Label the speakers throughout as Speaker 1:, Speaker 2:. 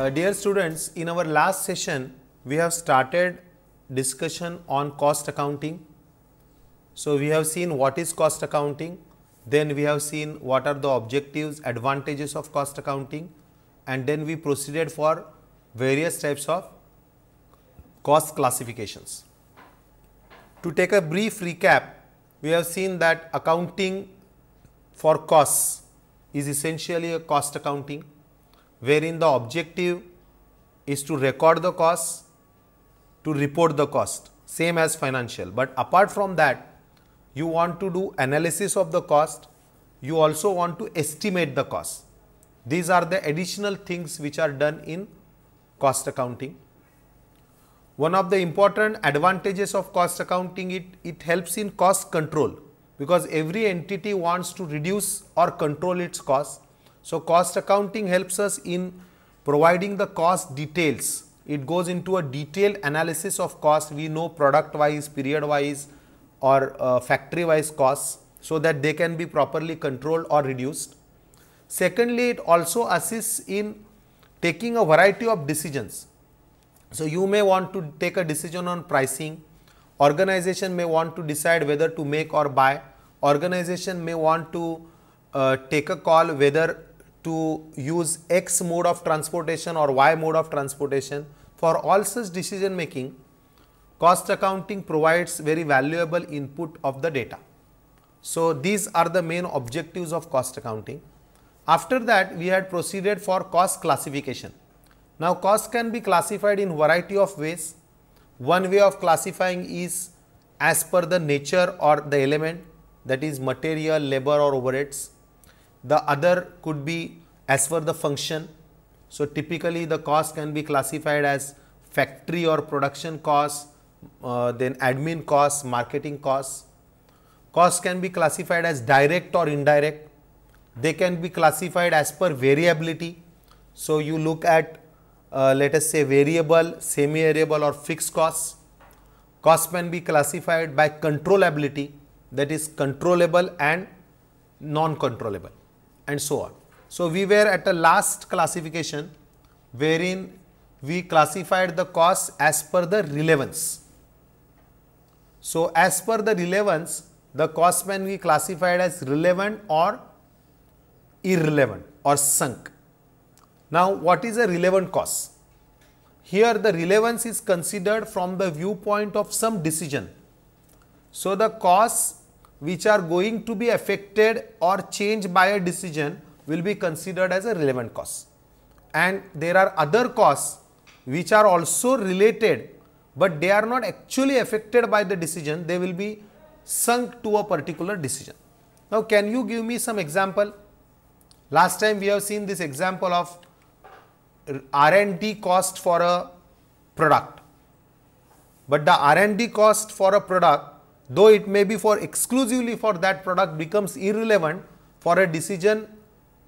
Speaker 1: Uh, dear students, in our last session, we have started discussion on cost accounting. So, we have seen what is cost accounting, then we have seen what are the objectives, advantages of cost accounting and then we proceeded for various types of cost classifications. To take a brief recap, we have seen that accounting for costs is essentially a cost accounting wherein the objective is to record the cost, to report the cost, same as financial. But apart from that, you want to do analysis of the cost, you also want to estimate the cost. These are the additional things which are done in cost accounting. One of the important advantages of cost accounting, it, it helps in cost control because every entity wants to reduce or control its cost so, cost accounting helps us in providing the cost details. It goes into a detailed analysis of cost. We know product wise, period wise or uh, factory wise costs so that they can be properly controlled or reduced. Secondly, it also assists in taking a variety of decisions. So, you may want to take a decision on pricing, organization may want to decide whether to make or buy, organization may want to uh, take a call whether to use X mode of transportation or Y mode of transportation. For all such decision making, cost accounting provides very valuable input of the data. So, these are the main objectives of cost accounting. After that, we had proceeded for cost classification. Now, cost can be classified in variety of ways. One way of classifying is as per the nature or the element that is material, labor or overheads. The other could be as per the function. So, typically the cost can be classified as factory or production cost, uh, then admin cost, marketing cost. Cost can be classified as direct or indirect. They can be classified as per variability. So, you look at uh, let us say variable, semi-variable or fixed costs. Costs can be classified by controllability that is controllable and non-controllable and so on. So, we were at the last classification wherein we classified the costs as per the relevance. So, as per the relevance, the cost can be classified as relevant or irrelevant or sunk. Now, what is a relevant cost? Here the relevance is considered from the viewpoint of some decision. So, the cost which are going to be affected or changed by a decision will be considered as a relevant cause. And there are other causes which are also related, but they are not actually affected by the decision, they will be sunk to a particular decision. Now, can you give me some example? Last time we have seen this example of R&D cost for a product, but the R&D cost for a product though it may be for exclusively for that product becomes irrelevant for a decision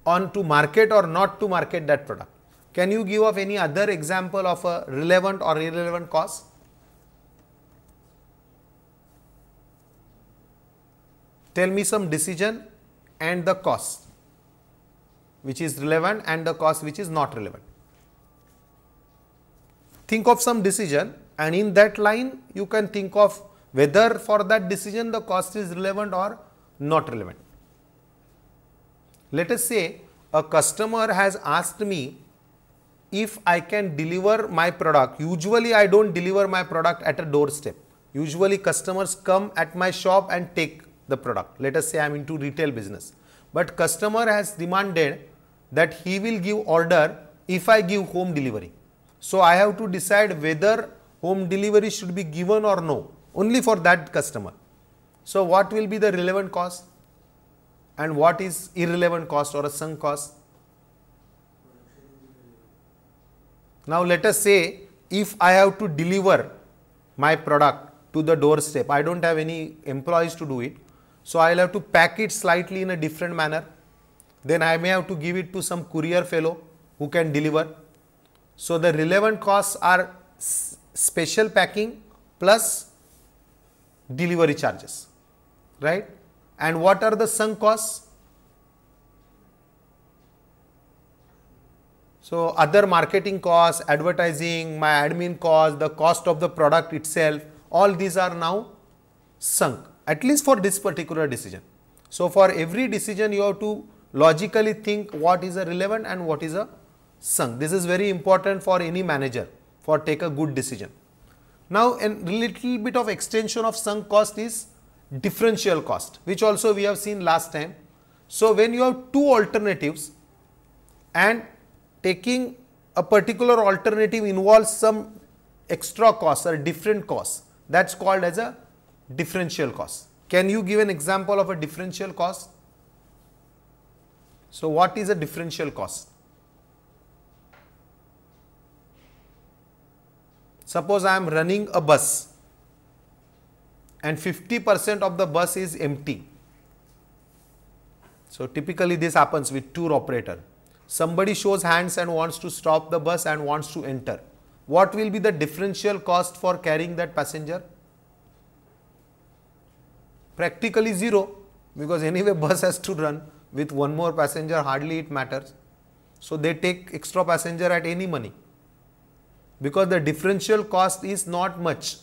Speaker 1: on to market or not to market that product. Can you give of any other example of a relevant or irrelevant cost? Tell me some decision and the cost which is relevant and the cost which is not relevant. Think of some decision and in that line you can think of whether for that decision the cost is relevant or not relevant. Let us say a customer has asked me if I can deliver my product. Usually I don't deliver my product at a doorstep. Usually customers come at my shop and take the product. Let us say I am into retail business. But customer has demanded that he will give order if I give home delivery. So I have to decide whether home delivery should be given or no only for that customer. So, what will be the relevant cost and what is irrelevant cost or a sunk cost? Now, let us say if I have to deliver my product to the doorstep, I do not have any employees to do it. So, I will have to pack it slightly in a different manner. Then I may have to give it to some courier fellow who can deliver. So, the relevant costs are special packing plus delivery charges, right? And what are the sunk costs? So, other marketing costs, advertising, my admin cost, the cost of the product itself, all these are now sunk, at least for this particular decision. So, for every decision you have to logically think what is a relevant and what is a sunk. This is very important for any manager for take a good decision. Now, a little bit of extension of sunk cost is differential cost, which also we have seen last time. So, when you have two alternatives and taking a particular alternative involves some extra cost or different cost, that is called as a differential cost. Can you give an example of a differential cost? So, what is a differential cost? Suppose I am running a bus and 50% of the bus is empty. So typically this happens with tour operator. Somebody shows hands and wants to stop the bus and wants to enter. What will be the differential cost for carrying that passenger? Practically zero because anyway bus has to run with one more passenger hardly it matters. So they take extra passenger at any money because the differential cost is not much.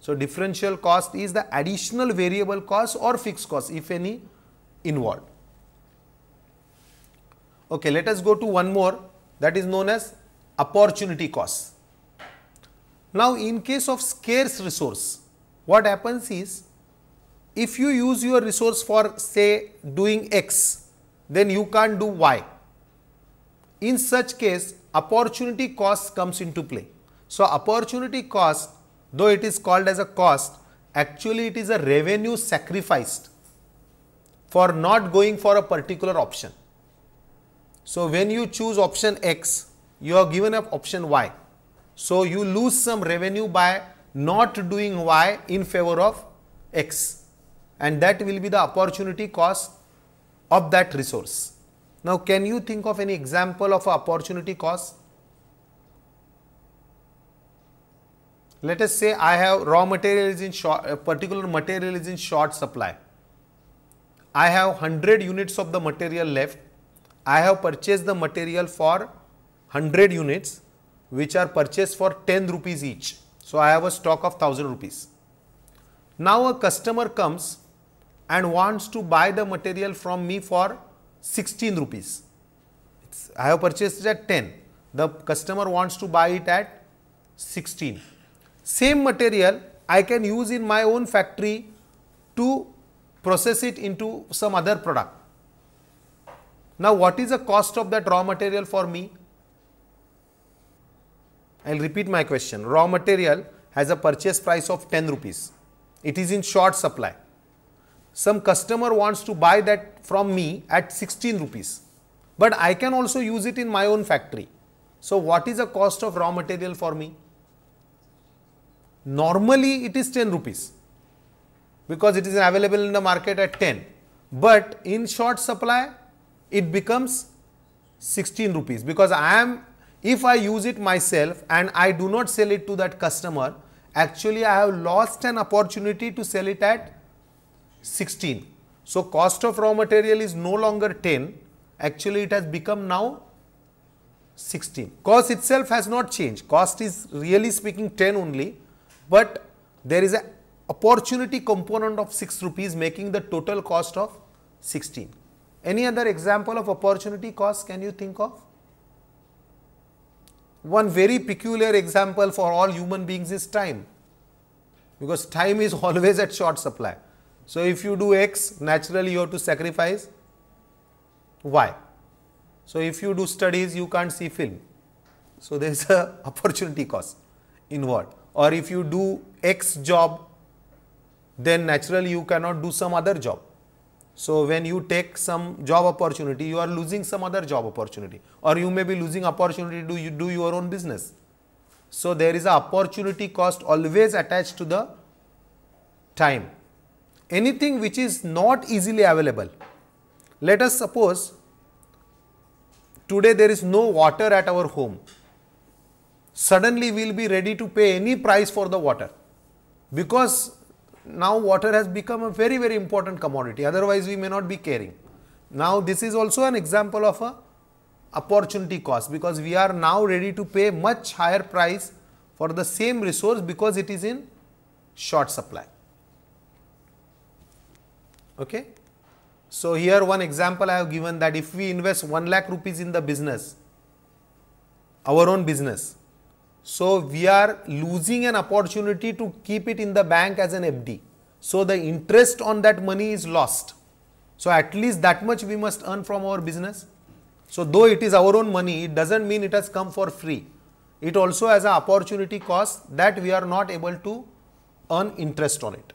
Speaker 1: So, differential cost is the additional variable cost or fixed cost if any involved. Okay, let us go to one more that is known as opportunity cost. Now, in case of scarce resource, what happens is if you use your resource for say doing x, then you can't do y. In such case, opportunity cost comes into play. So, opportunity cost though it is called as a cost actually it is a revenue sacrificed for not going for a particular option. So, when you choose option X you are given up option Y. So, you lose some revenue by not doing Y in favor of X and that will be the opportunity cost of that resource. Now, can you think of any example of opportunity cost? Let us say I have raw materials in short, a particular material is in short supply. I have 100 units of the material left. I have purchased the material for 100 units which are purchased for 10 rupees each. So, I have a stock of 1000 rupees. Now, a customer comes and wants to buy the material from me for 16 rupees. It's, I have purchased it at 10. The customer wants to buy it at 16 same material I can use in my own factory to process it into some other product. Now, what is the cost of that raw material for me? I will repeat my question. Raw material has a purchase price of 10 rupees. It is in short supply. Some customer wants to buy that from me at 16 rupees, but I can also use it in my own factory. So, what is the cost of raw material for me? Normally it is 10 rupees because it is available in the market at 10. But in short supply, it becomes 16 rupees because I am, if I use it myself and I do not sell it to that customer, actually I have lost an opportunity to sell it at 16. So, cost of raw material is no longer 10, actually it has become now 16. Cost itself has not changed, cost is really speaking 10 only, but there is an opportunity component of 6 rupees making the total cost of 16. Any other example of opportunity cost can you think of? One very peculiar example for all human beings is time, because time is always at short supply. So, if you do x, naturally you have to sacrifice y. So, if you do studies, you can't see film. So, there is an opportunity cost involved or if you do X job, then naturally you cannot do some other job. So, when you take some job opportunity, you are losing some other job opportunity or you may be losing opportunity to you do your own business. So, there is a opportunity cost always attached to the time. Anything which is not easily available. Let us suppose today there is no water at our home suddenly we'll be ready to pay any price for the water because now water has become a very very important commodity otherwise we may not be caring now this is also an example of a opportunity cost because we are now ready to pay much higher price for the same resource because it is in short supply okay so here one example i have given that if we invest 1 lakh rupees in the business our own business so, we are losing an opportunity to keep it in the bank as an FD. So, the interest on that money is lost. So, at least that much we must earn from our business. So, though it is our own money, it does not mean it has come for free. It also has an opportunity cost that we are not able to earn interest on it.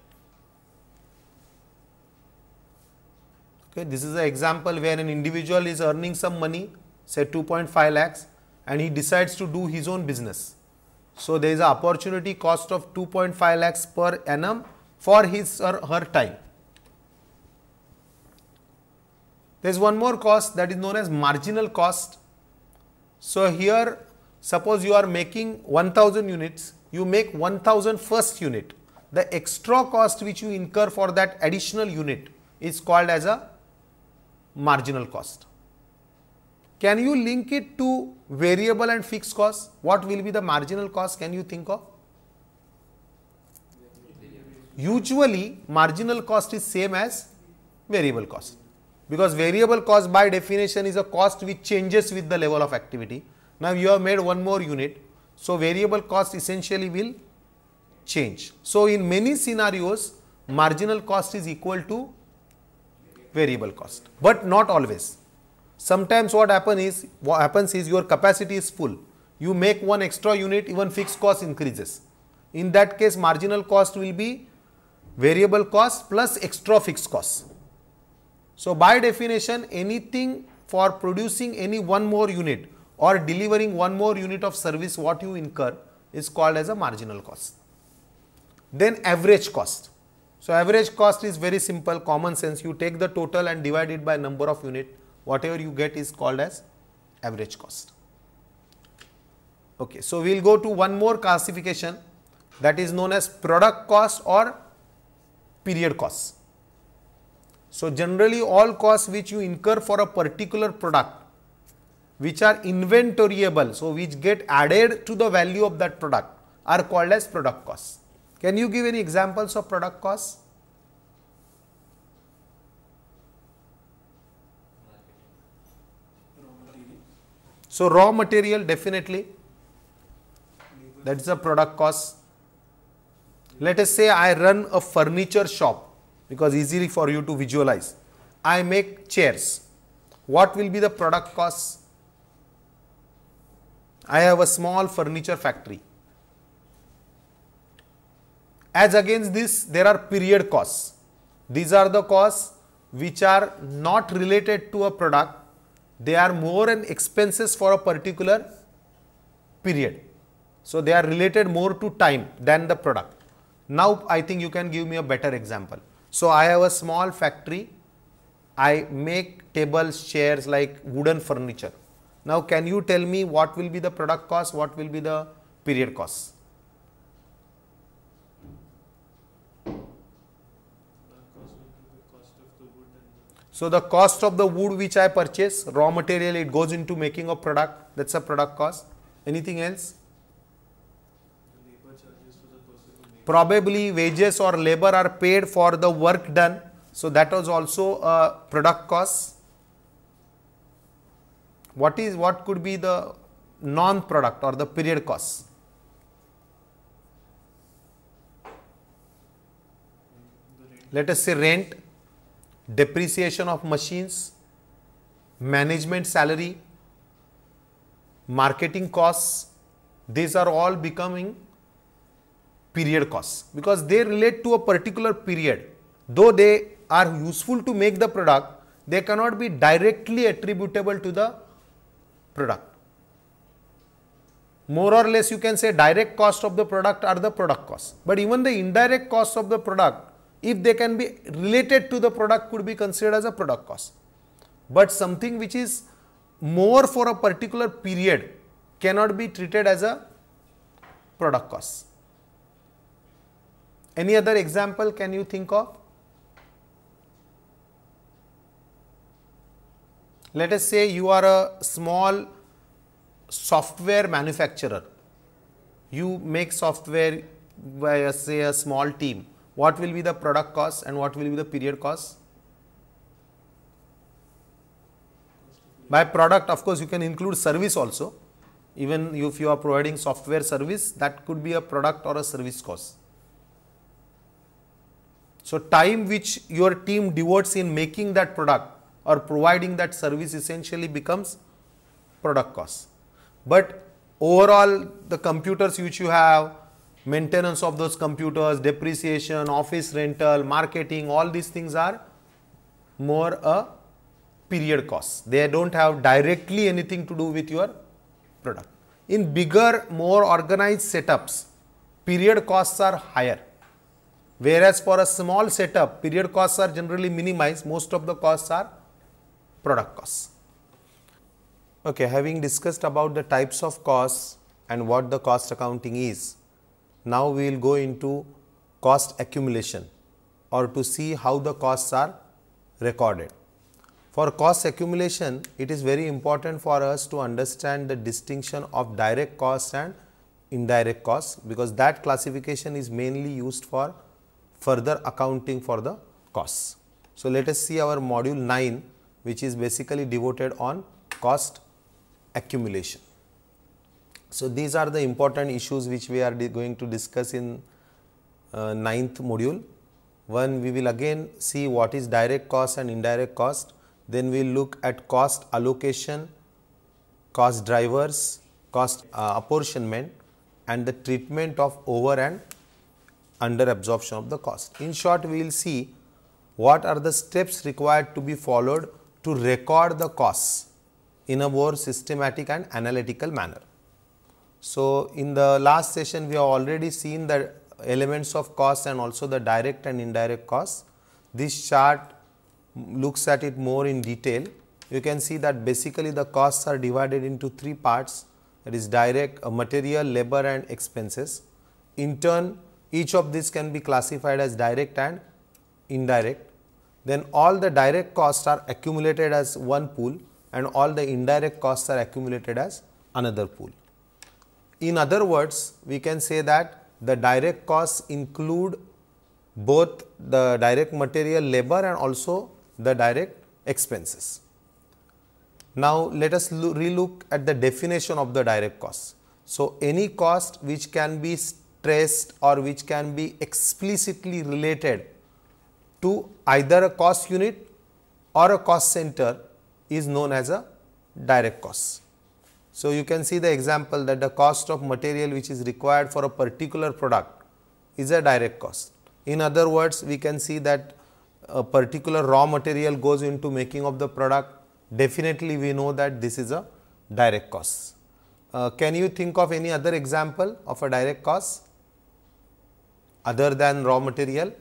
Speaker 1: Okay, this is an example where an individual is earning some money, say 2.5 lakhs and he decides to do his own business. So there is an opportunity cost of 2.5 lakhs per annum for his or her time. There is one more cost that is known as marginal cost. So here suppose you are making 1000 units, you make 1000 first unit. The extra cost which you incur for that additional unit is called as a marginal cost. Can you link it to variable and fixed cost? What will be the marginal cost can you think of? Usually marginal cost is same as variable cost because variable cost by definition is a cost which changes with the level of activity. Now, you have made one more unit. So, variable cost essentially will change. So, in many scenarios marginal cost is equal to variable cost, but not always. Sometimes what happen is, what happens is your capacity is full. You make one extra unit, even fixed cost increases. In that case, marginal cost will be variable cost plus extra fixed cost. So, by definition, anything for producing any one more unit or delivering one more unit of service what you incur is called as a marginal cost. Then average cost. So, average cost is very simple common sense you take the total and divide it by number of unit whatever you get is called as average cost. Okay, so we will go to one more classification that is known as product cost or period cost. So, generally all costs which you incur for a particular product which are inventoryable, so which get added to the value of that product are called as product costs. Can you give any examples of product costs? So, raw material definitely that is the product cost. Let us say I run a furniture shop because easily for you to visualize. I make chairs. What will be the product cost? I have a small furniture factory. As against this, there are period costs. These are the costs which are not related to a product they are more an expenses for a particular period. So, they are related more to time than the product. Now, I think you can give me a better example. So, I have a small factory, I make tables, chairs like wooden furniture. Now, can you tell me what will be the product cost, what will be the period cost? So the cost of the wood which I purchase, raw material, it goes into making of product. That's a product cost. Anything else? Probably wages or labor are paid for the work done. So that was also a product cost. What is what could be the non-product or the period cost? Let us say rent depreciation of machines, management salary, marketing costs, these are all becoming period costs because they relate to a particular period. Though they are useful to make the product, they cannot be directly attributable to the product. More or less you can say direct cost of the product are the product costs, but even the indirect costs of the product if they can be related to the product could be considered as a product cost. But something which is more for a particular period cannot be treated as a product cost. Any other example can you think of? Let us say you are a small software manufacturer. You make software by say a small team what will be the product cost and what will be the period cost? By product, of course, you can include service also. Even if you are providing software service, that could be a product or a service cost. So, time which your team devotes in making that product or providing that service essentially becomes product cost. But overall, the computers which you have, maintenance of those computers, depreciation, office rental, marketing, all these things are more a period cost. They don't have directly anything to do with your product. In bigger, more organized setups, period costs are higher. Whereas for a small setup, period costs are generally minimized, most of the costs are product costs. Okay, having discussed about the types of costs and what the cost accounting is, now we will go into cost accumulation or to see how the costs are recorded. For cost accumulation, it is very important for us to understand the distinction of direct costs and indirect costs because that classification is mainly used for further accounting for the costs. So, let us see our module 9 which is basically devoted on cost accumulation. So, these are the important issues which we are going to discuss in uh, ninth module. One, we will again see what is direct cost and indirect cost. Then we will look at cost allocation, cost drivers, cost uh, apportionment and the treatment of over and under absorption of the cost. In short, we will see what are the steps required to be followed to record the costs in a more systematic and analytical manner. So, in the last session we have already seen the elements of cost and also the direct and indirect costs. This chart looks at it more in detail. You can see that basically the costs are divided into three parts that is direct, uh, material, labor and expenses. In turn each of these can be classified as direct and indirect. Then all the direct costs are accumulated as one pool and all the indirect costs are accumulated as another pool. In other words, we can say that the direct costs include both the direct material labor and also the direct expenses. Now, let us relook at the definition of the direct costs. So, any cost which can be stressed or which can be explicitly related to either a cost unit or a cost center is known as a direct cost. So, you can see the example that the cost of material which is required for a particular product is a direct cost. In other words, we can see that a particular raw material goes into making of the product, definitely we know that this is a direct cost. Uh, can you think of any other example of a direct cost other than raw material?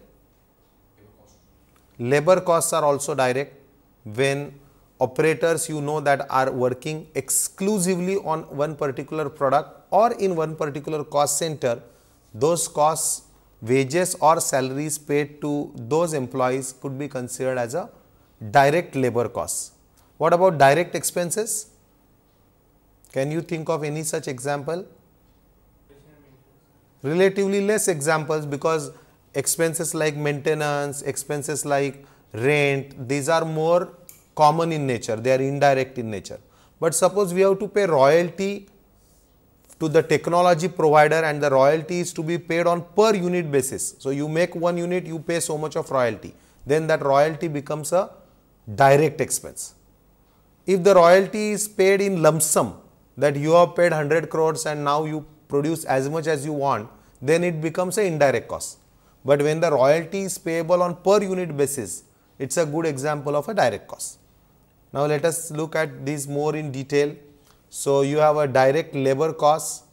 Speaker 1: Labor costs are also direct when operators you know that are working exclusively on one particular product or in one particular cost center, those costs, wages or salaries paid to those employees could be considered as a direct labor cost. What about direct expenses? Can you think of any such example? Relatively less examples because expenses like maintenance, expenses like rent, these are more common in nature, they are indirect in nature. But suppose we have to pay royalty to the technology provider and the royalty is to be paid on per unit basis. So, you make one unit, you pay so much of royalty. Then that royalty becomes a direct expense. If the royalty is paid in lump sum that you have paid 100 crores and now you produce as much as you want, then it becomes an indirect cost. But when the royalty is payable on per unit basis, it is a good example of a direct cost. Now let us look at this more in detail. So you have a direct labor cost.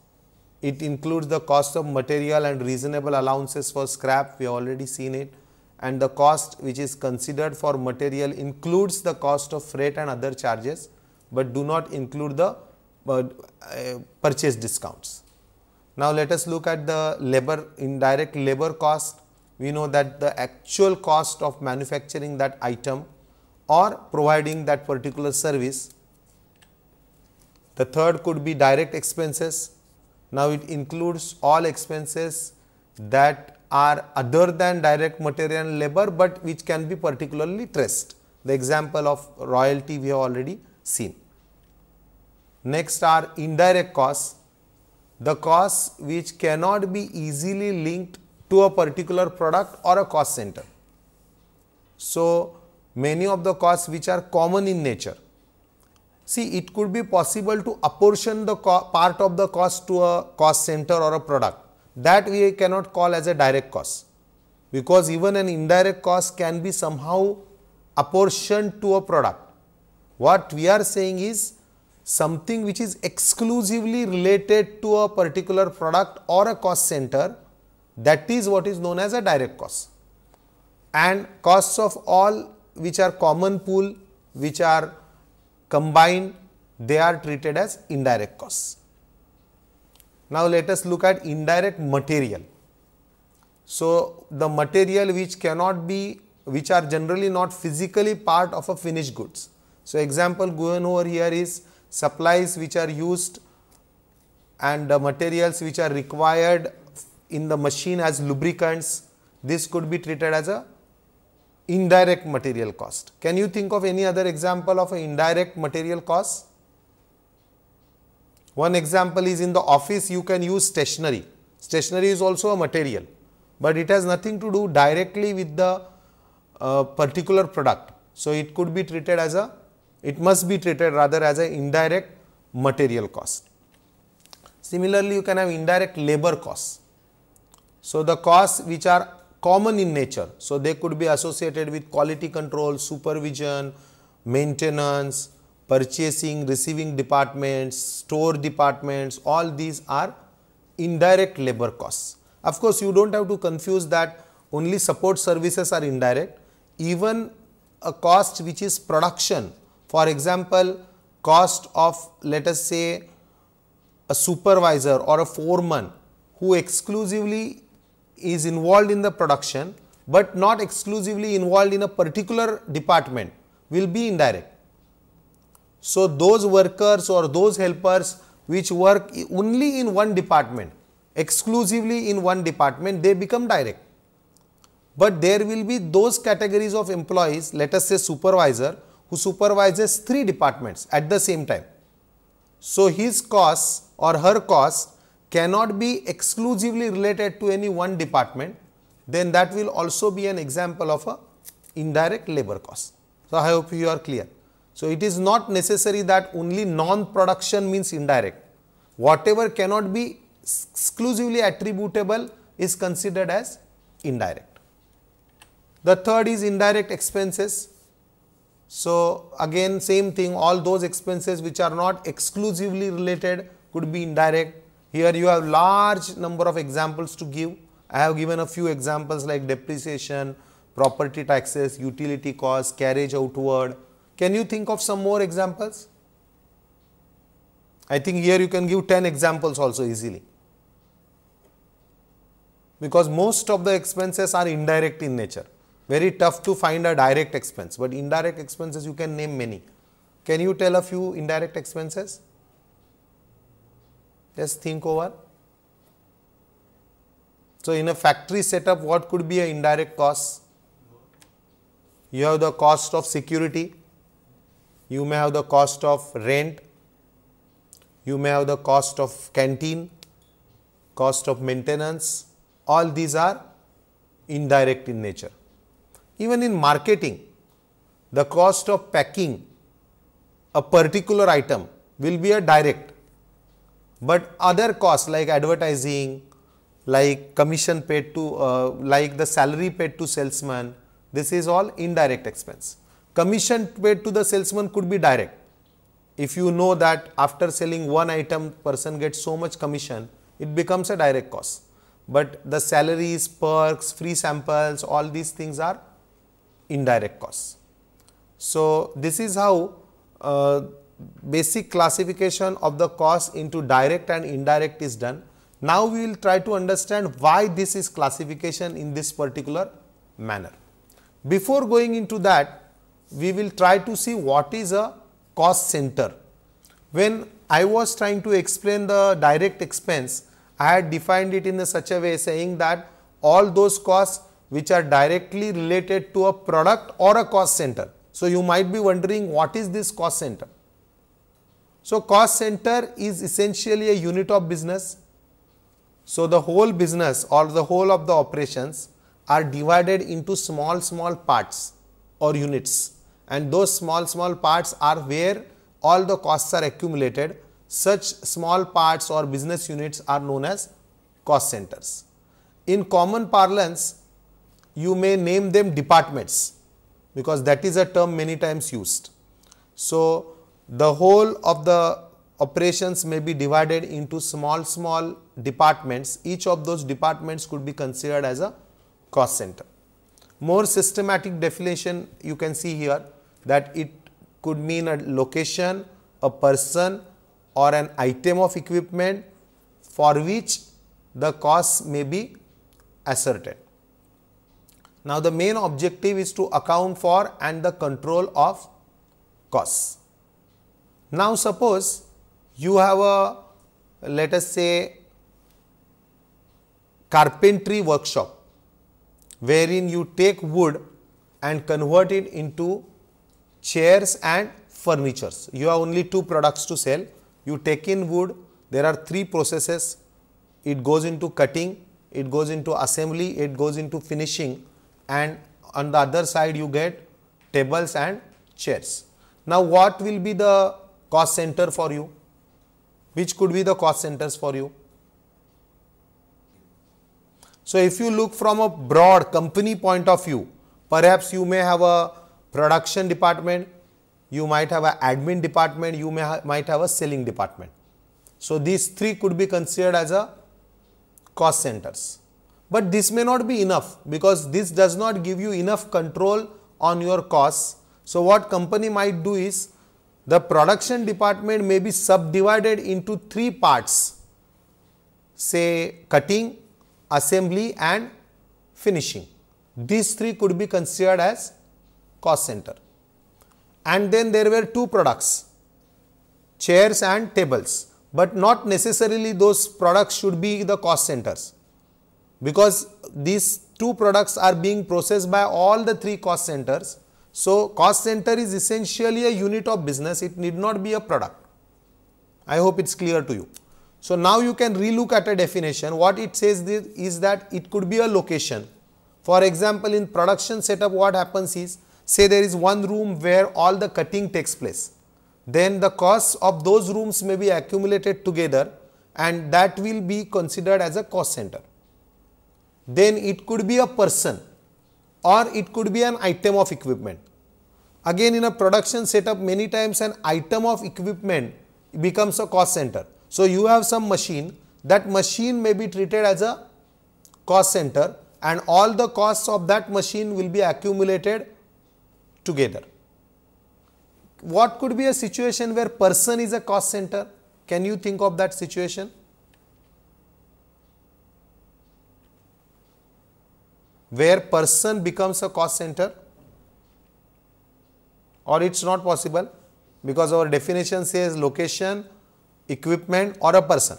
Speaker 1: It includes the cost of material and reasonable allowances for scrap. We have already seen it. And the cost which is considered for material includes the cost of freight and other charges, but do not include the uh, uh purchase discounts. Now let us look at the labor indirect labor cost. We know that the actual cost of manufacturing that item or providing that particular service. The third could be direct expenses. Now, it includes all expenses that are other than direct material and labor, but which can be particularly traced. The example of royalty we have already seen. Next are indirect costs, the costs which cannot be easily linked to a particular product or a cost center. So, many of the costs which are common in nature. See, it could be possible to apportion the part of the cost to a cost center or a product. That we cannot call as a direct cost because even an indirect cost can be somehow apportioned to a product. What we are saying is something which is exclusively related to a particular product or a cost center that is what is known as a direct cost. And costs of all which are common pool, which are combined, they are treated as indirect costs. Now, let us look at indirect material. So, the material which cannot be, which are generally not physically part of a finished goods. So, example given over here is supplies which are used and the materials which are required in the machine as lubricants, this could be treated as a indirect material cost. Can you think of any other example of indirect material cost? One example is in the office you can use stationery. Stationery is also a material, but it has nothing to do directly with the uh, particular product. So, it could be treated as a, it must be treated rather as an indirect material cost. Similarly, you can have indirect labor costs. So, the costs which are common in nature. So they could be associated with quality control, supervision, maintenance, purchasing, receiving departments, store departments, all these are indirect labor costs. Of course, you don't have to confuse that only support services are indirect. Even a cost which is production, for example, cost of let us say a supervisor or a foreman who exclusively is involved in the production but not exclusively involved in a particular department will be indirect. So, those workers or those helpers which work only in one department, exclusively in one department, they become direct. But there will be those categories of employees, let us say supervisor, who supervises three departments at the same time. So, his costs or her costs cannot be exclusively related to any one department, then that will also be an example of a indirect labor cost. So, I hope you are clear. So, it is not necessary that only non-production means indirect. Whatever cannot be exclusively attributable is considered as indirect. The third is indirect expenses. So, again same thing all those expenses which are not exclusively related could be indirect here you have large number of examples to give. I have given a few examples like depreciation, property taxes, utility costs, carriage outward. Can you think of some more examples? I think here you can give 10 examples also easily. Because most of the expenses are indirect in nature. Very tough to find a direct expense, but indirect expenses you can name many. Can you tell a few indirect expenses? Just think over. So, in a factory setup, what could be an indirect cost? You have the cost of security, you may have the cost of rent, you may have the cost of canteen, cost of maintenance, all these are indirect in nature. Even in marketing, the cost of packing a particular item will be a direct but other costs like advertising, like commission paid to, uh, like the salary paid to salesman, this is all indirect expense. Commission paid to the salesman could be direct. If you know that after selling one item, person gets so much commission, it becomes a direct cost. But the salaries, perks, free samples, all these things are indirect costs. So, this is how uh, basic classification of the cost into direct and indirect is done. Now we will try to understand why this is classification in this particular manner. Before going into that, we will try to see what is a cost center. When I was trying to explain the direct expense, I had defined it in such a way saying that all those costs which are directly related to a product or a cost center. So, you might be wondering what is this cost center? So, cost center is essentially a unit of business. So, the whole business or the whole of the operations are divided into small small parts or units and those small small parts are where all the costs are accumulated. Such small parts or business units are known as cost centers. In common parlance, you may name them departments because that is a term many times used. So, the whole of the operations may be divided into small small departments each of those departments could be considered as a cost center more systematic definition you can see here that it could mean a location a person or an item of equipment for which the cost may be ascertained. Now, the main objective is to account for and the control of costs. Now suppose you have a let us say carpentry workshop wherein you take wood and convert it into chairs and furnitures. You have only two products to sell. You take in wood, there are three processes. It goes into cutting, it goes into assembly, it goes into finishing and on the other side you get tables and chairs. Now what will be the cost center for you. Which could be the cost centers for you? So, if you look from a broad company point of view, perhaps you may have a production department, you might have an admin department, you may ha might have a selling department. So, these three could be considered as a cost centers. But this may not be enough because this does not give you enough control on your costs. So, what company might do is the production department may be subdivided into three parts, say cutting, assembly and finishing. These three could be considered as cost center. And then there were two products, chairs and tables, but not necessarily those products should be the cost centers because these two products are being processed by all the three cost centers so, cost center is essentially a unit of business. It need not be a product. I hope it's clear to you. So, now you can relook at a definition. What it says is that it could be a location. For example, in production setup, what happens is, say there is one room where all the cutting takes place. Then the costs of those rooms may be accumulated together and that will be considered as a cost center. Then it could be a person or it could be an item of equipment. Again in a production setup many times an item of equipment becomes a cost center. So you have some machine that machine may be treated as a cost center and all the costs of that machine will be accumulated together. What could be a situation where person is a cost center? Can you think of that situation? where person becomes a cost center or it's not possible because our definition says location, equipment or a person.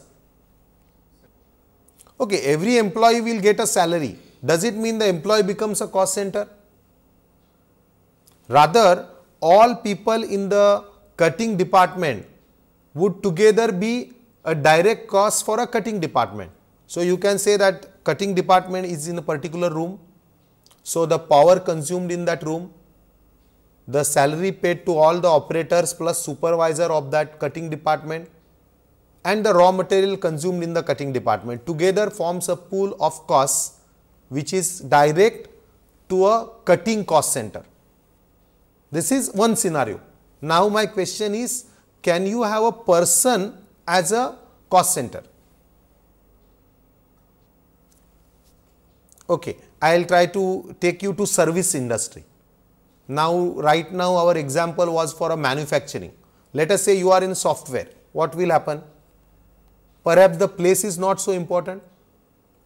Speaker 1: Okay, every employee will get a salary. Does it mean the employee becomes a cost center? Rather, all people in the cutting department would together be a direct cost for a cutting department. So, you can say that cutting department is in a particular room. So the power consumed in that room, the salary paid to all the operators plus supervisor of that cutting department and the raw material consumed in the cutting department together forms a pool of costs which is direct to a cutting cost center. This is one scenario. Now my question is can you have a person as a cost center? Okay, I will try to take you to service industry. Now, right now our example was for a manufacturing. Let us say you are in software. What will happen? Perhaps the place is not so important.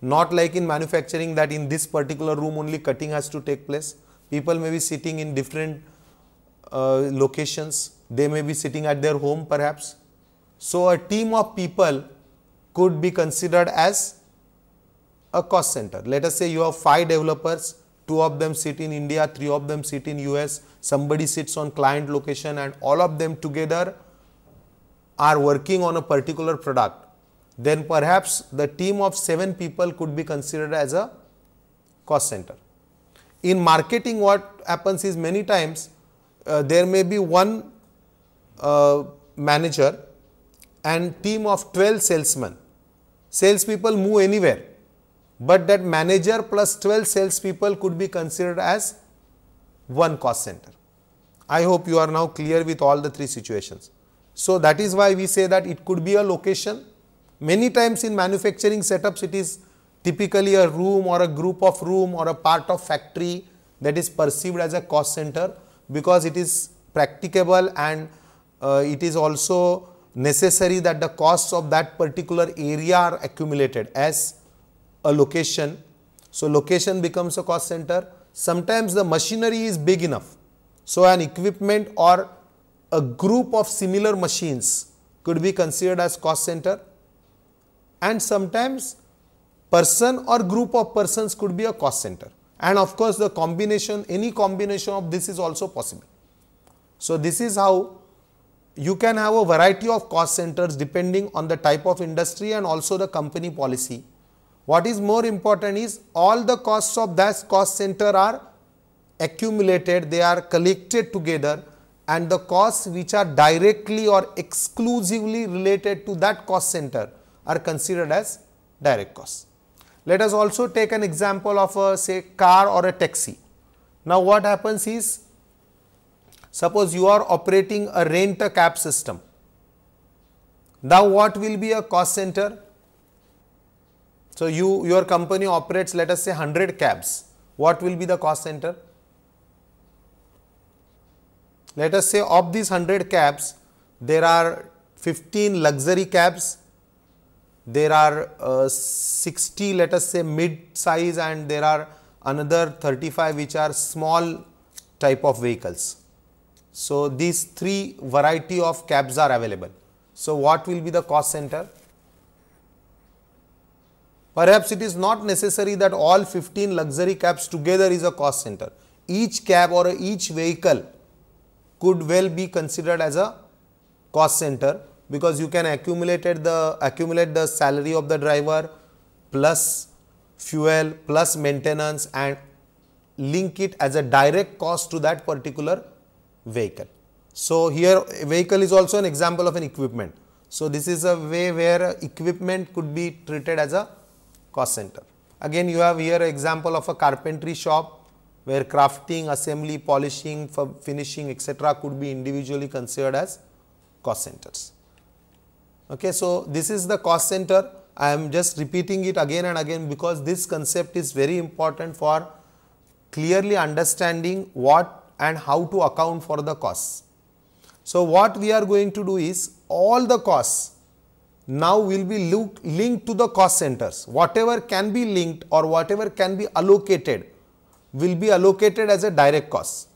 Speaker 1: Not like in manufacturing that in this particular room only cutting has to take place. People may be sitting in different uh, locations. They may be sitting at their home perhaps. So, a team of people could be considered as a cost center. Let us say you have five developers, two of them sit in India, three of them sit in US, somebody sits on client location and all of them together are working on a particular product, then perhaps the team of seven people could be considered as a cost center. In marketing what happens is many times uh, there may be one uh, manager and team of 12 salesmen. Salespeople move anywhere but that manager plus 12 salespeople could be considered as one cost center. I hope you are now clear with all the three situations. So that is why we say that it could be a location. Many times in manufacturing setups, it is typically a room or a group of room or a part of factory that is perceived as a cost center because it is practicable and uh, it is also necessary that the costs of that particular area are accumulated as a location. So location becomes a cost center. Sometimes the machinery is big enough. So an equipment or a group of similar machines could be considered as cost center. And sometimes person or group of persons could be a cost center. And of course the combination, any combination of this is also possible. So this is how you can have a variety of cost centers depending on the type of industry and also the company policy what is more important is all the costs of that cost center are accumulated, they are collected together and the costs which are directly or exclusively related to that cost center are considered as direct costs. Let us also take an example of a say car or a taxi. Now what happens is suppose you are operating a rent a cab system. Now what will be a cost center? So you your company operates let us say 100 cabs. What will be the cost center? Let us say of these 100 cabs, there are 15 luxury cabs, there are uh, 60 let us say mid size and there are another 35 which are small type of vehicles. So, these three variety of cabs are available. So, what will be the cost center? Perhaps it is not necessary that all 15 luxury cabs together is a cost center. Each cab or each vehicle could well be considered as a cost center because you can accumulate the, accumulate the salary of the driver plus fuel plus maintenance and link it as a direct cost to that particular vehicle. So, here vehicle is also an example of an equipment. So, this is a way where equipment could be treated as a cost center. Again you have here example of a carpentry shop where crafting, assembly, polishing, finishing etc. could be individually considered as cost centers. Okay, so, this is the cost center. I am just repeating it again and again because this concept is very important for clearly understanding what and how to account for the costs. So, what we are going to do is all the costs now will be linked to the cost centers. Whatever can be linked or whatever can be allocated will be allocated as a direct cost.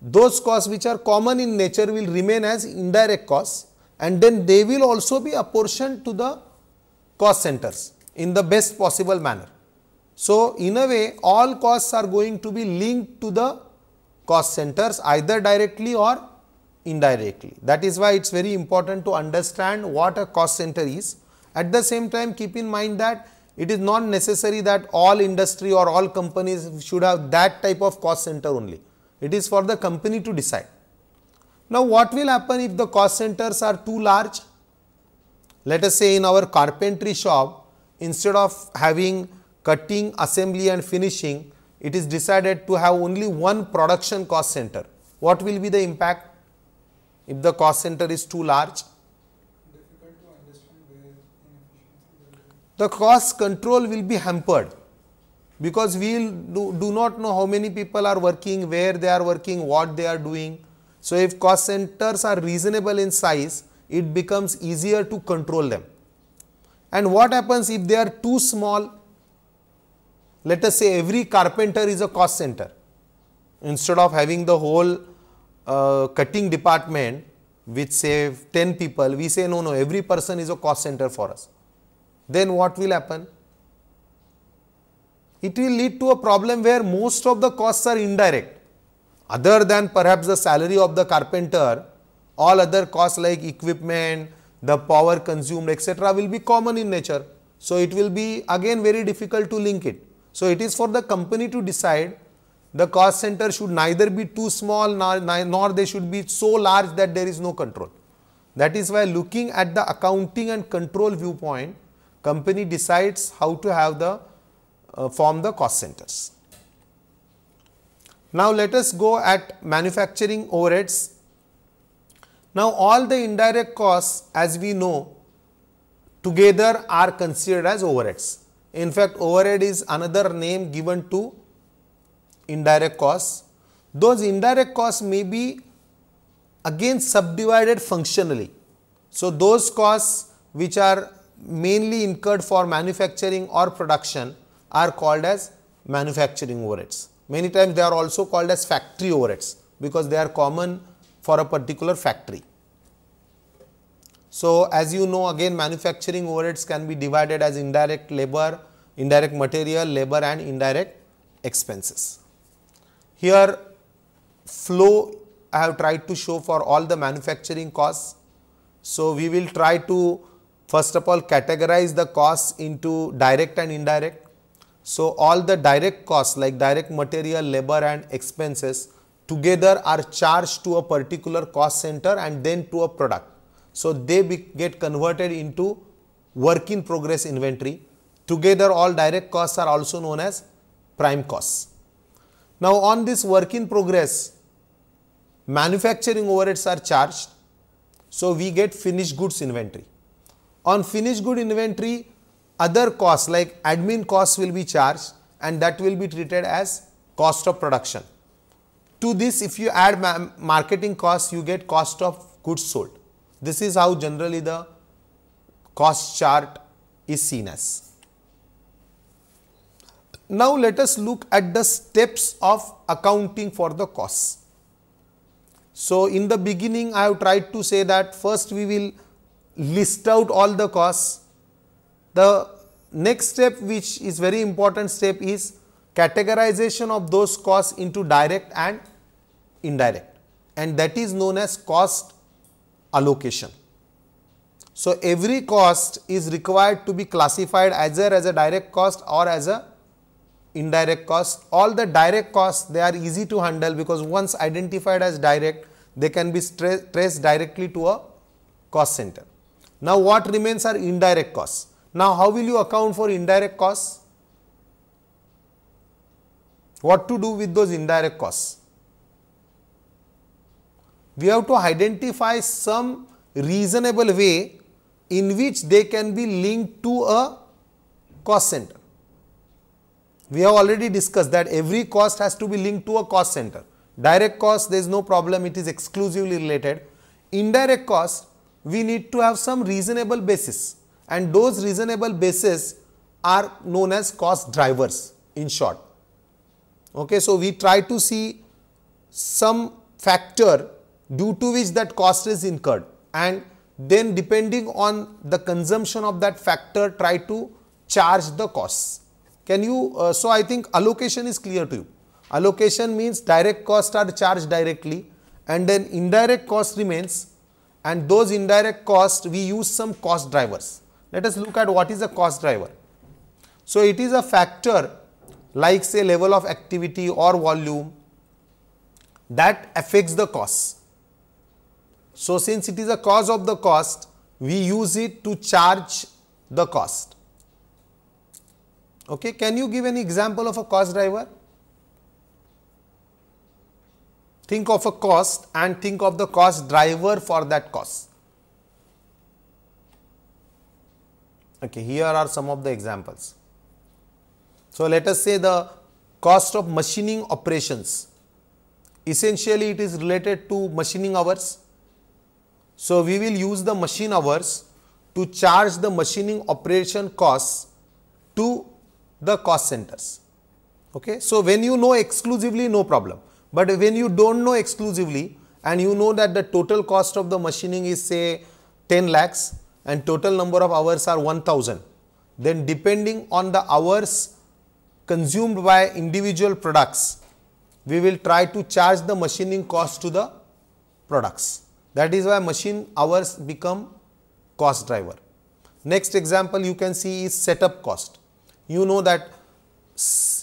Speaker 1: Those costs which are common in nature will remain as indirect costs and then they will also be apportioned to the cost centers in the best possible manner. So, in a way all costs are going to be linked to the cost centers either directly or indirectly. That is why it is very important to understand what a cost center is. At the same time keep in mind that it is not necessary that all industry or all companies should have that type of cost center only. It is for the company to decide. Now, what will happen if the cost centers are too large? Let us say in our carpentry shop, instead of having cutting, assembly and finishing, it is decided to have only one production cost center. What will be the impact? if the cost center is too large? The cost control will be hampered because we will do, do not know how many people are working, where they are working, what they are doing. So, if cost centers are reasonable in size, it becomes easier to control them. And what happens if they are too small? Let us say every carpenter is a cost center. Instead of having the whole cutting department which say 10 people, we say no, no, every person is a cost center for us. Then what will happen? It will lead to a problem where most of the costs are indirect. Other than perhaps the salary of the carpenter, all other costs like equipment, the power consumed, etc., will be common in nature. So, it will be again very difficult to link it. So, it is for the company to decide the cost center should neither be too small nor, they should be so large that there is no control. That is why looking at the accounting and control viewpoint, company decides how to have the uh, form the cost centers. Now, let us go at manufacturing overheads. Now, all the indirect costs as we know together are considered as overheads. In fact, overhead is another name given to indirect costs. Those indirect costs may be again subdivided functionally. So, those costs which are mainly incurred for manufacturing or production are called as manufacturing overheads. Many times they are also called as factory overheads because they are common for a particular factory. So, as you know again manufacturing overheads can be divided as indirect labor, indirect material, labor and indirect expenses. Here flow I have tried to show for all the manufacturing costs. So, we will try to first of all categorize the costs into direct and indirect. So, all the direct costs like direct material, labor and expenses together are charged to a particular cost center and then to a product. So, they get converted into work in progress inventory. Together all direct costs are also known as prime costs. Now on this work in progress, manufacturing overheads are charged. So we get finished goods inventory. On finished good inventory, other costs like admin costs will be charged and that will be treated as cost of production. To this, if you add ma marketing costs, you get cost of goods sold. This is how generally the cost chart is seen as. Now let us look at the steps of accounting for the costs. So in the beginning I have tried to say that first we will list out all the costs. The next step which is very important step is categorization of those costs into direct and indirect and that is known as cost allocation. So every cost is required to be classified either as a direct cost or as a indirect costs. All the direct costs, they are easy to handle because once identified as direct, they can be traced directly to a cost center. Now, what remains are indirect costs. Now, how will you account for indirect costs? What to do with those indirect costs? We have to identify some reasonable way in which they can be linked to a cost center. We have already discussed that every cost has to be linked to a cost center. Direct cost, there is no problem, it is exclusively related. Indirect cost, we need to have some reasonable basis and those reasonable basis are known as cost drivers in short. Okay, so, we try to see some factor due to which that cost is incurred and then depending on the consumption of that factor try to charge the costs. Can you, uh, so I think allocation is clear to you. Allocation means direct costs are charged directly and then indirect cost remains and those indirect costs we use some cost drivers. Let us look at what is a cost driver. So, it is a factor like say level of activity or volume that affects the cost. So, since it is a cause of the cost, we use it to charge the cost. Okay. Can you give an example of a cost driver? Think of a cost and think of the cost driver for that cost. Okay, here are some of the examples. So, let us say the cost of machining operations. Essentially, it is related to machining hours. So, we will use the machine hours to charge the machining operation costs to the cost centers. Okay? So, when you know exclusively no problem, but when you do not know exclusively and you know that the total cost of the machining is say 10 lakhs and total number of hours are 1000, then depending on the hours consumed by individual products, we will try to charge the machining cost to the products. That is why machine hours become cost driver. Next example you can see is setup cost you know that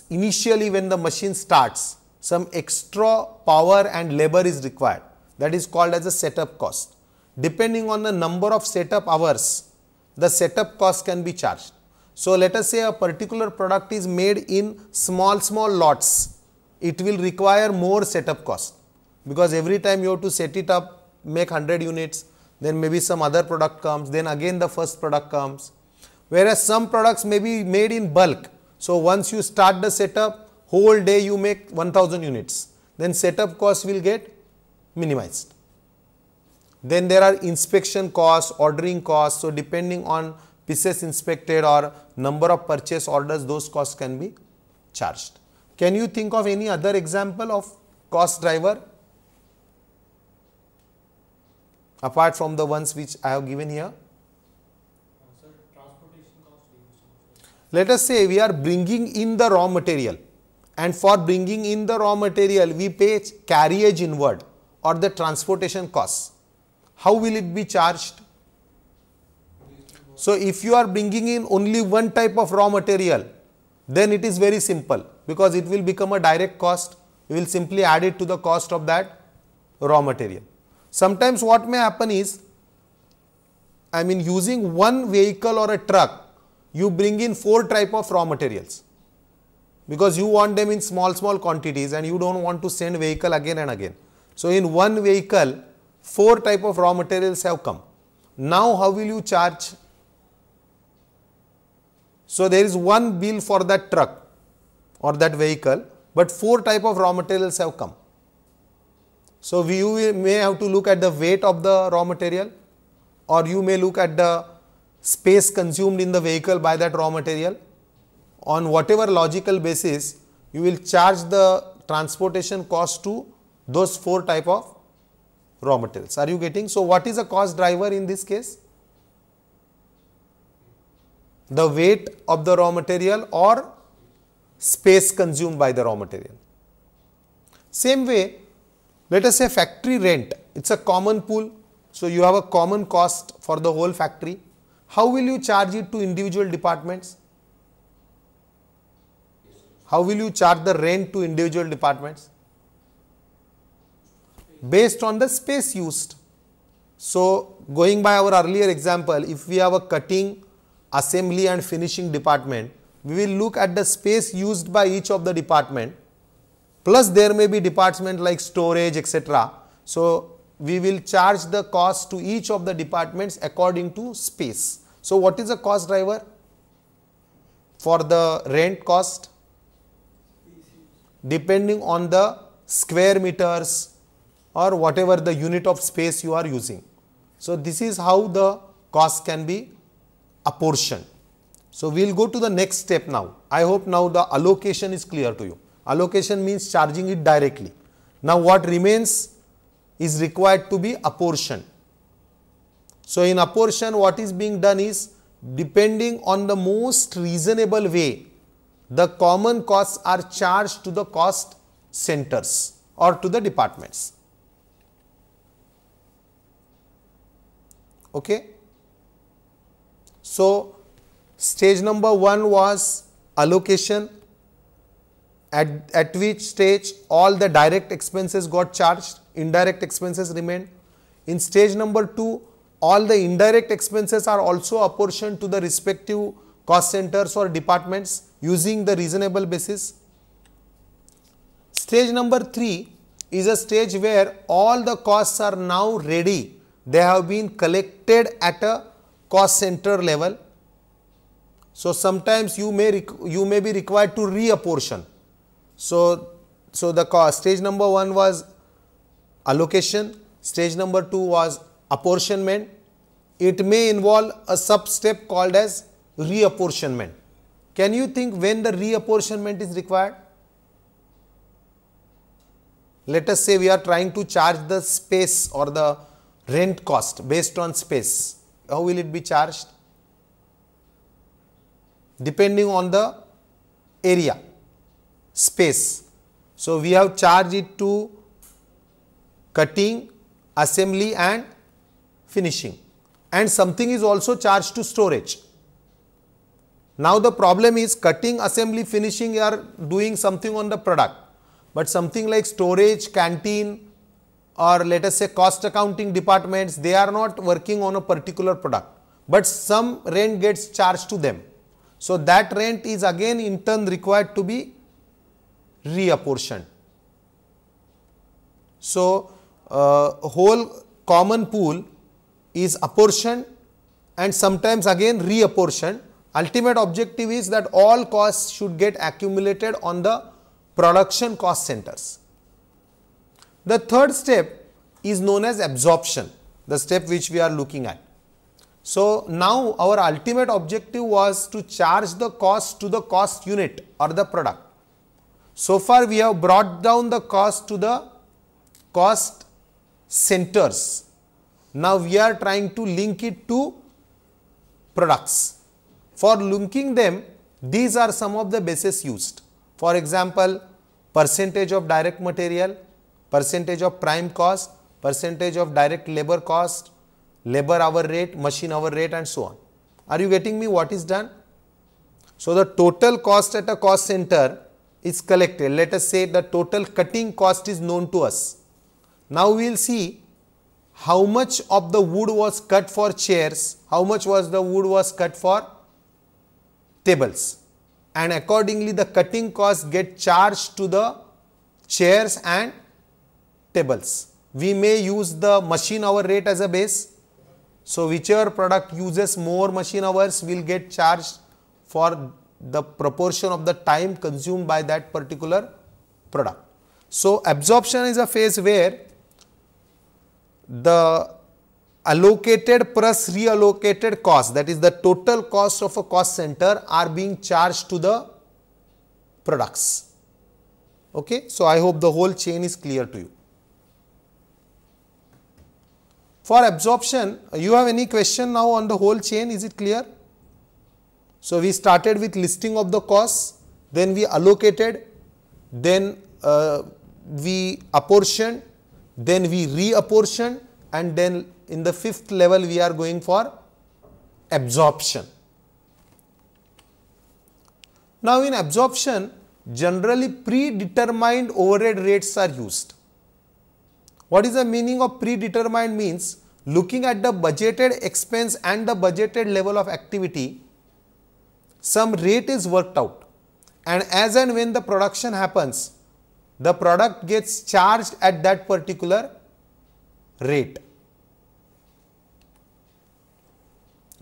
Speaker 1: initially when the machine starts, some extra power and labor is required. That is called as a setup cost. Depending on the number of setup hours, the setup cost can be charged. So, let us say a particular product is made in small, small lots. It will require more setup cost because every time you have to set it up, make 100 units, then maybe some other product comes, then again the first product comes, Whereas some products may be made in bulk. So once you start the setup, whole day you make 1000 units. Then setup cost will get minimized. Then there are inspection costs, ordering costs. So depending on pieces inspected or number of purchase orders, those costs can be charged. Can you think of any other example of cost driver apart from the ones which I have given here? Let us say we are bringing in the raw material and for bringing in the raw material we pay carriage inward or the transportation costs. How will it be charged? So, if you are bringing in only one type of raw material, then it is very simple because it will become a direct cost. You will simply add it to the cost of that raw material. Sometimes what may happen is, I mean using one vehicle or a truck you bring in four type of raw materials because you want them in small small quantities and you don't want to send vehicle again and again. So, in one vehicle four type of raw materials have come. Now, how will you charge? So, there is one bill for that truck or that vehicle, but four type of raw materials have come. So, you may have to look at the weight of the raw material or you may look at the space consumed in the vehicle by that raw material. On whatever logical basis, you will charge the transportation cost to those four type of raw materials. Are you getting? So, what is a cost driver in this case? The weight of the raw material or space consumed by the raw material. Same way, let us say factory rent, it is a common pool. So, you have a common cost for the whole factory how will you charge it to individual departments? How will you charge the rent to individual departments? Based on the space used. So, going by our earlier example, if we have a cutting, assembly and finishing department, we will look at the space used by each of the department plus there may be departments like storage etc. So, we will charge the cost to each of the departments according to space. So, what is the cost driver for the rent cost? Depending on the square meters or whatever the unit of space you are using. So, this is how the cost can be apportioned. So, we will go to the next step now. I hope now the allocation is clear to you. Allocation means charging it directly. Now, what remains is required to be apportioned. So, in apportion what is being done is depending on the most reasonable way the common costs are charged to the cost centers or to the departments. Okay. So, stage number 1 was allocation at, at which stage all the direct expenses got charged, indirect expenses remained. In stage number 2, all the indirect expenses are also apportioned to the respective cost centers or departments using the reasonable basis. Stage number 3 is a stage where all the costs are now ready. They have been collected at a cost center level. So, sometimes you may you may be required to reapportion. So, so the cost stage number 1 was allocation, stage number 2 was apportionment. It may involve a sub-step called as reapportionment. Can you think when the reapportionment is required? Let us say we are trying to charge the space or the rent cost based on space. How will it be charged? Depending on the area, space. So, we have charged it to cutting, assembly and finishing and something is also charged to storage. Now the problem is cutting, assembly, finishing you are doing something on the product but something like storage, canteen or let us say cost accounting departments they are not working on a particular product but some rent gets charged to them. So that rent is again in turn required to be reapportioned. So uh, whole common pool is apportioned and sometimes again reapportioned. Ultimate objective is that all costs should get accumulated on the production cost centers. The third step is known as absorption, the step which we are looking at. So, now our ultimate objective was to charge the cost to the cost unit or the product. So far we have brought down the cost to the cost centers now, we are trying to link it to products. For linking them, these are some of the bases used. For example, percentage of direct material, percentage of prime cost, percentage of direct labor cost, labor hour rate, machine hour rate and so on. Are you getting me what is done? So, the total cost at a cost center is collected. Let us say the total cutting cost is known to us. Now, we will see how much of the wood was cut for chairs, how much was the wood was cut for tables. And accordingly the cutting costs get charged to the chairs and tables. We may use the machine hour rate as a base. So whichever product uses more machine hours will get charged for the proportion of the time consumed by that particular product. So absorption is a phase where the allocated plus reallocated cost that is the total cost of a cost center are being charged to the products. Okay? So, I hope the whole chain is clear to you. For absorption, you have any question now on the whole chain, is it clear? So, we started with listing of the costs, then we allocated, then uh, we apportioned, then we reapportion and then in the fifth level we are going for absorption. Now in absorption generally predetermined overhead rates are used. What is the meaning of predetermined means looking at the budgeted expense and the budgeted level of activity some rate is worked out and as and when the production happens the product gets charged at that particular rate.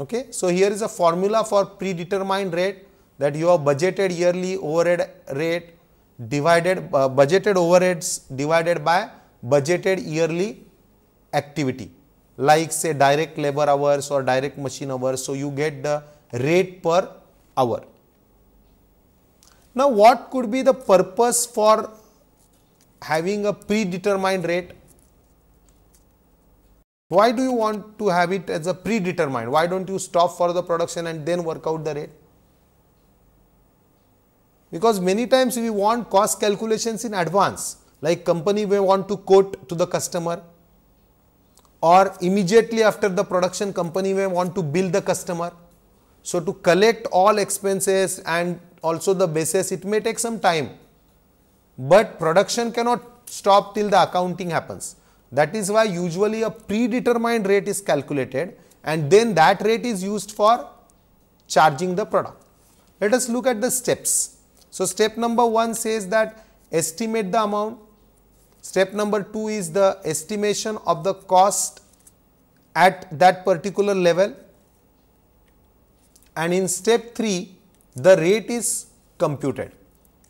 Speaker 1: Okay, so here is a formula for predetermined rate that you have budgeted yearly overhead rate divided uh, budgeted overheads divided by budgeted yearly activity like say direct labor hours or direct machine hours. So, you get the rate per hour. Now, what could be the purpose for having a predetermined rate? Why do you want to have it as a predetermined? Why don't you stop for the production and then work out the rate? Because many times we want cost calculations in advance, like company may want to quote to the customer or immediately after the production company may want to bill the customer. So, to collect all expenses and also the basis, it may take some time but production cannot stop till the accounting happens. That is why usually a predetermined rate is calculated and then that rate is used for charging the product. Let us look at the steps. So, step number 1 says that estimate the amount. Step number 2 is the estimation of the cost at that particular level. And in step 3, the rate is computed.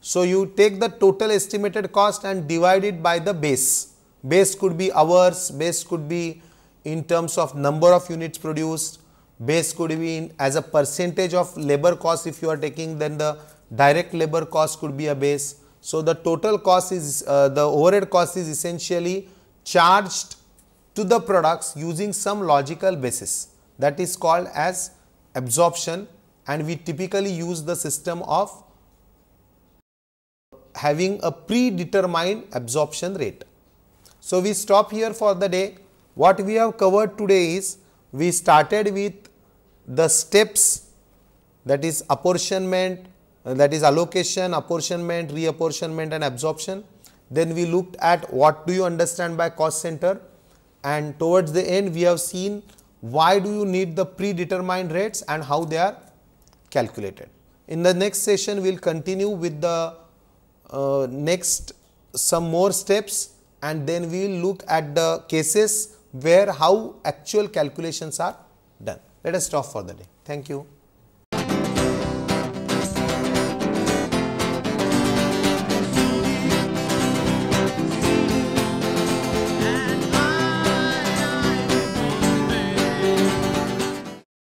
Speaker 1: So you take the total estimated cost and divide it by the base. Base could be hours, base could be in terms of number of units produced, base could be in, as a percentage of labor cost if you are taking then the direct labor cost could be a base. So the total cost is, uh, the overhead cost is essentially charged to the products using some logical basis that is called as absorption and we typically use the system of having a predetermined absorption rate. So, we stop here for the day. What we have covered today is we started with the steps that is apportionment, uh, that is allocation, apportionment, reapportionment and absorption. Then we looked at what do you understand by cost center and towards the end we have seen why do you need the predetermined rates and how they are calculated. In the next session, we will continue with the uh, next some more steps and then we will look at the cases where how actual calculations are done. Let us stop for the day. Thank you.